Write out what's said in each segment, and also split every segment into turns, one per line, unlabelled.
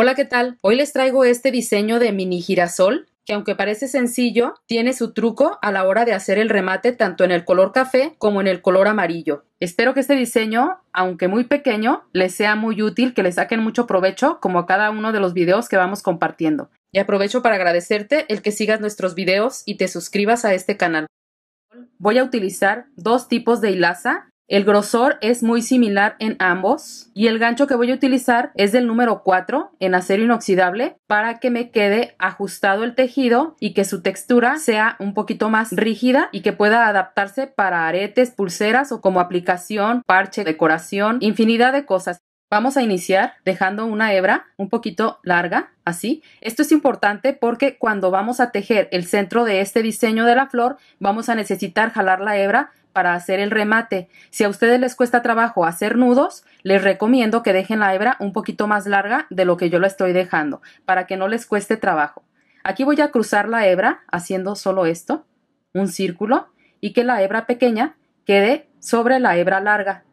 Hola, ¿qué tal? Hoy les traigo este diseño de mini girasol que aunque parece sencillo, tiene su truco a la hora de hacer el remate tanto en el color café como en el color amarillo. Espero que este diseño, aunque muy pequeño, les sea muy útil, que le saquen mucho provecho como a cada uno de los videos que vamos compartiendo. Y aprovecho para agradecerte el que sigas nuestros videos y te suscribas a este canal. Voy a utilizar dos tipos de hilaza el grosor es muy similar en ambos y el gancho que voy a utilizar es del número 4 en acero inoxidable para que me quede ajustado el tejido y que su textura sea un poquito más rígida y que pueda adaptarse para aretes, pulseras o como aplicación, parche, decoración, infinidad de cosas. Vamos a iniciar dejando una hebra un poquito larga, así. Esto es importante porque cuando vamos a tejer el centro de este diseño de la flor, vamos a necesitar jalar la hebra para hacer el remate. Si a ustedes les cuesta trabajo hacer nudos, les recomiendo que dejen la hebra un poquito más larga de lo que yo la estoy dejando, para que no les cueste trabajo. Aquí voy a cruzar la hebra haciendo solo esto, un círculo, y que la hebra pequeña quede sobre la hebra larga.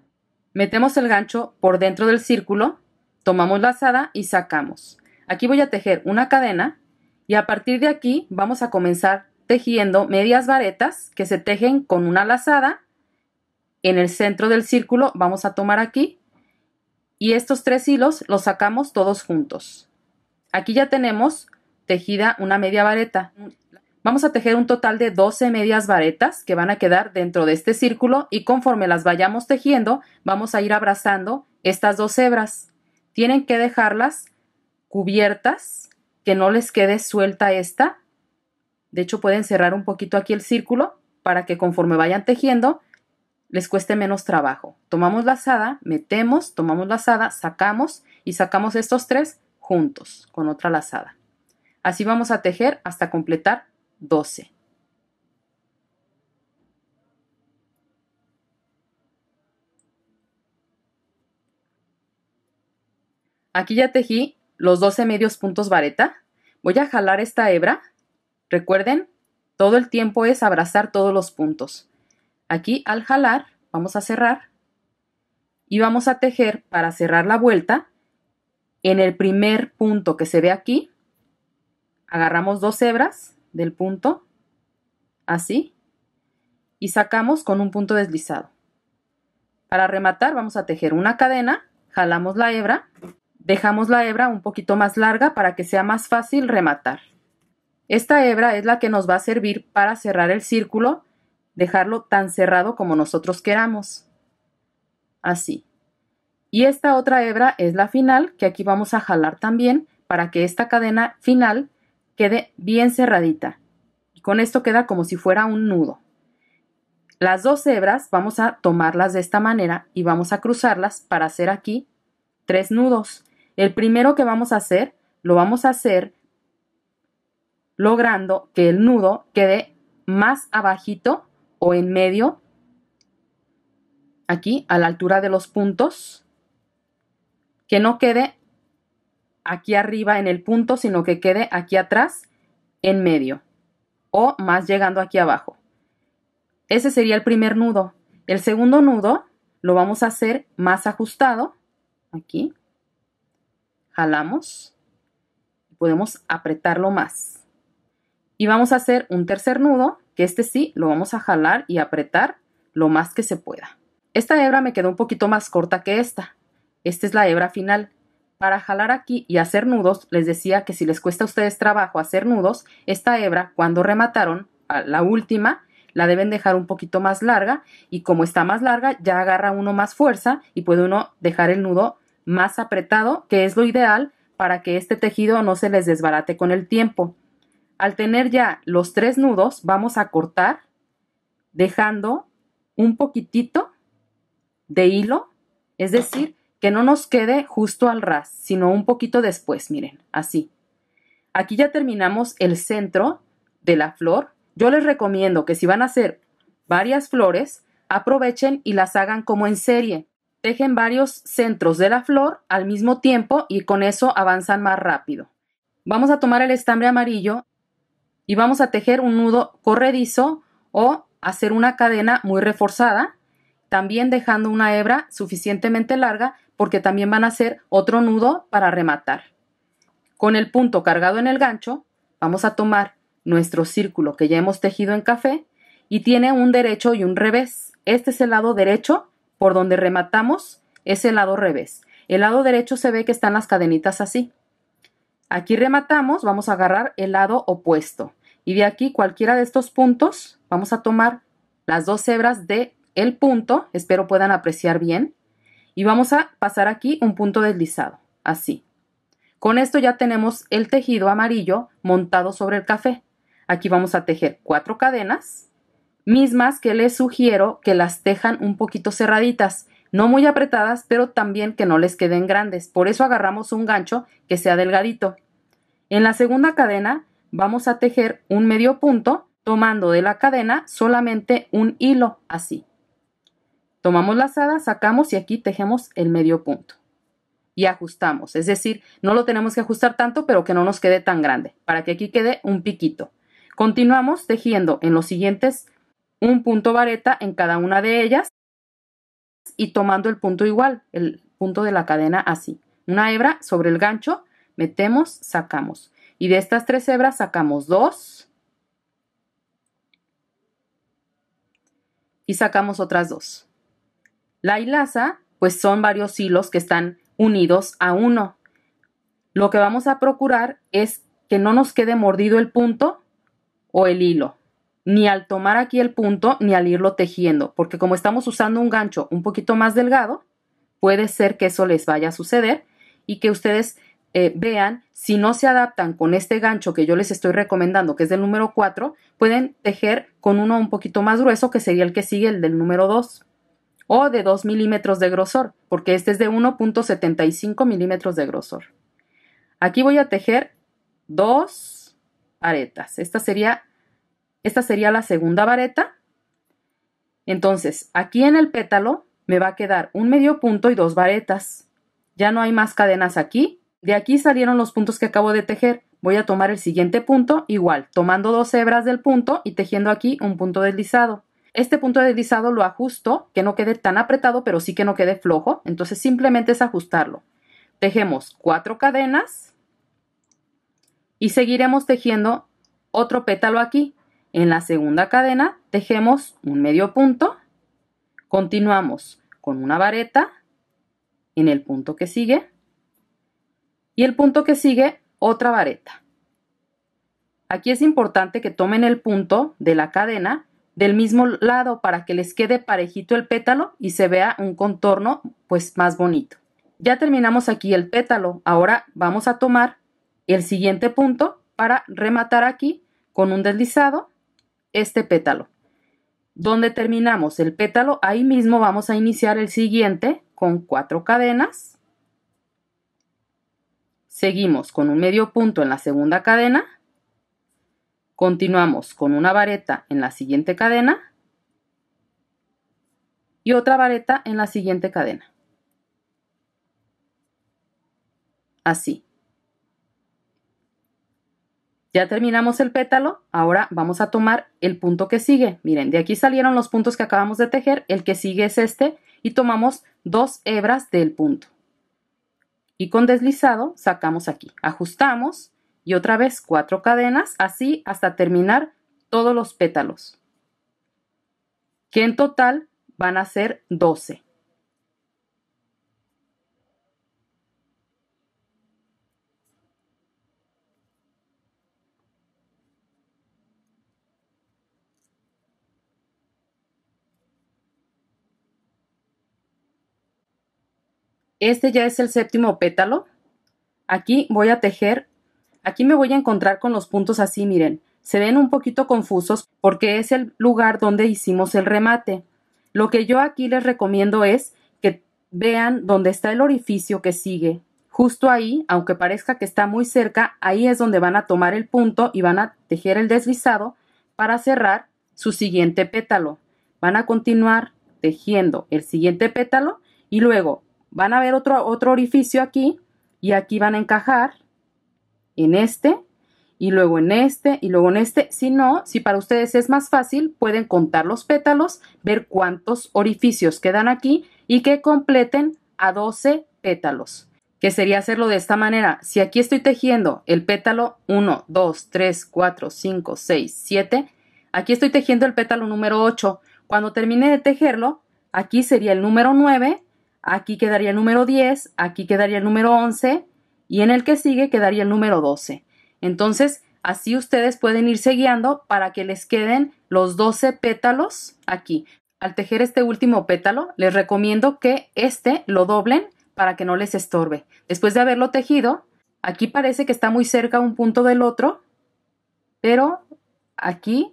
Metemos el gancho por dentro del círculo, tomamos la lazada y sacamos. Aquí voy a tejer una cadena y a partir de aquí vamos a comenzar tejiendo medias varetas que se tejen con una lazada. En el centro del círculo vamos a tomar aquí y estos tres hilos los sacamos todos juntos. Aquí ya tenemos tejida una media vareta. Vamos a tejer un total de 12 medias varetas que van a quedar dentro de este círculo y conforme las vayamos tejiendo vamos a ir abrazando estas dos hebras. Tienen que dejarlas cubiertas, que no les quede suelta esta de hecho, pueden cerrar un poquito aquí el círculo para que conforme vayan tejiendo les cueste menos trabajo. Tomamos la lazada, metemos, tomamos la lazada, sacamos y sacamos estos tres juntos con otra lazada. Así vamos a tejer hasta completar 12. Aquí ya tejí los 12 medios puntos vareta. Voy a jalar esta hebra Recuerden, todo el tiempo es abrazar todos los puntos. Aquí al jalar vamos a cerrar y vamos a tejer para cerrar la vuelta. En el primer punto que se ve aquí, agarramos dos hebras del punto, así, y sacamos con un punto deslizado. Para rematar vamos a tejer una cadena, jalamos la hebra, dejamos la hebra un poquito más larga para que sea más fácil rematar. Esta hebra es la que nos va a servir para cerrar el círculo, dejarlo tan cerrado como nosotros queramos. Así. Y esta otra hebra es la final, que aquí vamos a jalar también para que esta cadena final quede bien cerradita. Y con esto queda como si fuera un nudo. Las dos hebras vamos a tomarlas de esta manera y vamos a cruzarlas para hacer aquí tres nudos. El primero que vamos a hacer lo vamos a hacer logrando que el nudo quede más abajito o en medio, aquí a la altura de los puntos, que no quede aquí arriba en el punto, sino que quede aquí atrás en medio o más llegando aquí abajo. Ese sería el primer nudo. El segundo nudo lo vamos a hacer más ajustado, aquí, jalamos, y podemos apretarlo más. Y vamos a hacer un tercer nudo, que este sí lo vamos a jalar y apretar lo más que se pueda. Esta hebra me quedó un poquito más corta que esta. Esta es la hebra final. Para jalar aquí y hacer nudos, les decía que si les cuesta a ustedes trabajo hacer nudos, esta hebra, cuando remataron la última, la deben dejar un poquito más larga y como está más larga, ya agarra uno más fuerza y puede uno dejar el nudo más apretado, que es lo ideal para que este tejido no se les desbarate con el tiempo. Al tener ya los tres nudos, vamos a cortar dejando un poquitito de hilo, es decir, que no nos quede justo al ras, sino un poquito después, miren, así. Aquí ya terminamos el centro de la flor. Yo les recomiendo que si van a hacer varias flores, aprovechen y las hagan como en serie. Dejen varios centros de la flor al mismo tiempo y con eso avanzan más rápido. Vamos a tomar el estambre amarillo y vamos a tejer un nudo corredizo o hacer una cadena muy reforzada, también dejando una hebra suficientemente larga porque también van a hacer otro nudo para rematar. Con el punto cargado en el gancho, vamos a tomar nuestro círculo que ya hemos tejido en café y tiene un derecho y un revés. Este es el lado derecho por donde rematamos, es el lado revés. El lado derecho se ve que están las cadenitas así. Aquí rematamos, vamos a agarrar el lado opuesto. Y de aquí cualquiera de estos puntos vamos a tomar las dos hebras de el punto, espero puedan apreciar bien, y vamos a pasar aquí un punto deslizado, así. Con esto ya tenemos el tejido amarillo montado sobre el café. Aquí vamos a tejer cuatro cadenas, mismas que les sugiero que las tejan un poquito cerraditas no muy apretadas, pero también que no les queden grandes. Por eso agarramos un gancho que sea delgadito. En la segunda cadena vamos a tejer un medio punto tomando de la cadena solamente un hilo así. Tomamos la lazada, sacamos y aquí tejemos el medio punto y ajustamos, es decir, no lo tenemos que ajustar tanto pero que no nos quede tan grande para que aquí quede un piquito. Continuamos tejiendo en los siguientes un punto vareta en cada una de ellas y tomando el punto igual, el punto de la cadena así. Una hebra sobre el gancho, metemos, sacamos. Y de estas tres hebras sacamos dos y sacamos otras dos. La hilaza, pues son varios hilos que están unidos a uno. Lo que vamos a procurar es que no nos quede mordido el punto o el hilo ni al tomar aquí el punto ni al irlo tejiendo, porque como estamos usando un gancho un poquito más delgado, puede ser que eso les vaya a suceder y que ustedes eh, vean si no se adaptan con este gancho que yo les estoy recomendando, que es del número 4, pueden tejer con uno un poquito más grueso, que sería el que sigue el del número 2, o de 2 milímetros de grosor, porque este es de 1.75 milímetros de grosor. Aquí voy a tejer dos aretas. Esta sería esta sería la segunda vareta. Entonces, aquí en el pétalo me va a quedar un medio punto y dos varetas. Ya no hay más cadenas aquí. De aquí salieron los puntos que acabo de tejer. Voy a tomar el siguiente punto, igual, tomando dos hebras del punto y tejiendo aquí un punto deslizado. Este punto deslizado lo ajusto, que no quede tan apretado, pero sí que no quede flojo. Entonces simplemente es ajustarlo. Tejemos cuatro cadenas y seguiremos tejiendo otro pétalo aquí. En la segunda cadena tejemos un medio punto, continuamos con una vareta en el punto que sigue y el punto que sigue otra vareta. Aquí es importante que tomen el punto de la cadena del mismo lado para que les quede parejito el pétalo y se vea un contorno pues más bonito. Ya terminamos aquí el pétalo, ahora vamos a tomar el siguiente punto para rematar aquí con un deslizado este pétalo. Donde terminamos el pétalo, ahí mismo vamos a iniciar el siguiente con cuatro cadenas. Seguimos con un medio punto en la segunda cadena. Continuamos con una vareta en la siguiente cadena y otra vareta en la siguiente cadena. Así. Ya terminamos el pétalo, ahora vamos a tomar el punto que sigue. Miren, de aquí salieron los puntos que acabamos de tejer, el que sigue es este y tomamos dos hebras del punto. Y con deslizado sacamos aquí, ajustamos y otra vez cuatro cadenas, así hasta terminar todos los pétalos, que en total van a ser 12. Este ya es el séptimo pétalo. Aquí voy a tejer, aquí me voy a encontrar con los puntos así, miren. Se ven un poquito confusos porque es el lugar donde hicimos el remate. Lo que yo aquí les recomiendo es que vean dónde está el orificio que sigue. Justo ahí, aunque parezca que está muy cerca, ahí es donde van a tomar el punto y van a tejer el deslizado para cerrar su siguiente pétalo. Van a continuar tejiendo el siguiente pétalo y luego van a ver otro, otro orificio aquí y aquí van a encajar en este y luego en este y luego en este. Si no, si para ustedes es más fácil, pueden contar los pétalos, ver cuántos orificios quedan aquí y que completen a 12 pétalos, que sería hacerlo de esta manera. Si aquí estoy tejiendo el pétalo 1, 2, 3, 4, 5, 6, 7, aquí estoy tejiendo el pétalo número 8. Cuando termine de tejerlo, aquí sería el número 9 aquí quedaría el número 10, aquí quedaría el número 11 y en el que sigue quedaría el número 12. Entonces, así ustedes pueden irse guiando para que les queden los 12 pétalos aquí. Al tejer este último pétalo, les recomiendo que este lo doblen para que no les estorbe. Después de haberlo tejido, aquí parece que está muy cerca un punto del otro, pero aquí,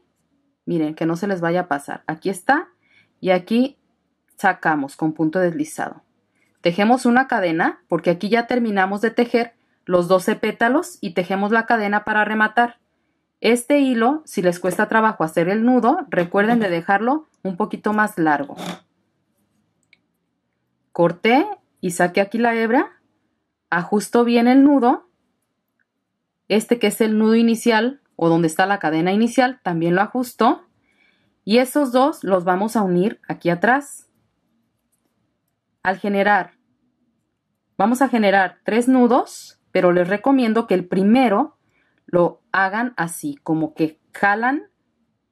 miren, que no se les vaya a pasar. Aquí está y aquí Sacamos con punto deslizado. Tejemos una cadena, porque aquí ya terminamos de tejer los 12 pétalos y tejemos la cadena para rematar. Este hilo, si les cuesta trabajo hacer el nudo, recuerden de dejarlo un poquito más largo. Corté y saqué aquí la hebra, ajusto bien el nudo, este que es el nudo inicial o donde está la cadena inicial, también lo ajusto y esos dos los vamos a unir aquí atrás al generar, vamos a generar tres nudos, pero les recomiendo que el primero lo hagan así, como que jalan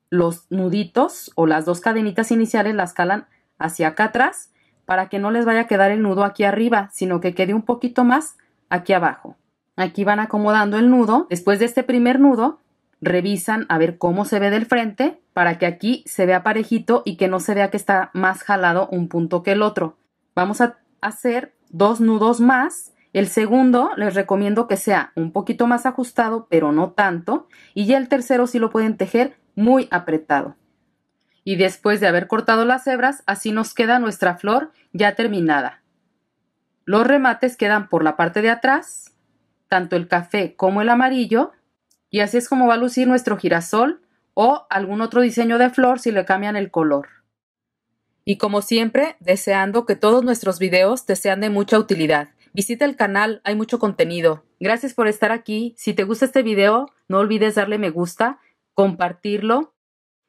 los nuditos o las dos cadenitas iniciales las calan hacia acá atrás para que no les vaya a quedar el nudo aquí arriba, sino que quede un poquito más aquí abajo. Aquí van acomodando el nudo. Después de este primer nudo, revisan a ver cómo se ve del frente para que aquí se vea parejito y que no se vea que está más jalado un punto que el otro. Vamos a hacer dos nudos más. El segundo les recomiendo que sea un poquito más ajustado, pero no tanto. Y ya el tercero si lo pueden tejer muy apretado. Y después de haber cortado las hebras, así nos queda nuestra flor ya terminada. Los remates quedan por la parte de atrás, tanto el café como el amarillo. Y así es como va a lucir nuestro girasol o algún otro diseño de flor si le cambian el color. Y como siempre, deseando que todos nuestros videos te sean de mucha utilidad. Visita el canal, hay mucho contenido. Gracias por estar aquí. Si te gusta este video, no olvides darle me gusta, compartirlo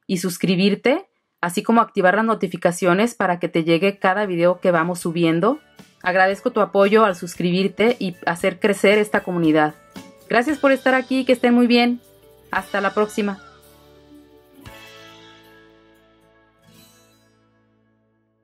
y suscribirte, así como activar las notificaciones para que te llegue cada video que vamos subiendo. Agradezco tu apoyo al suscribirte y hacer crecer esta comunidad. Gracias por estar aquí, que estén muy bien. Hasta la próxima.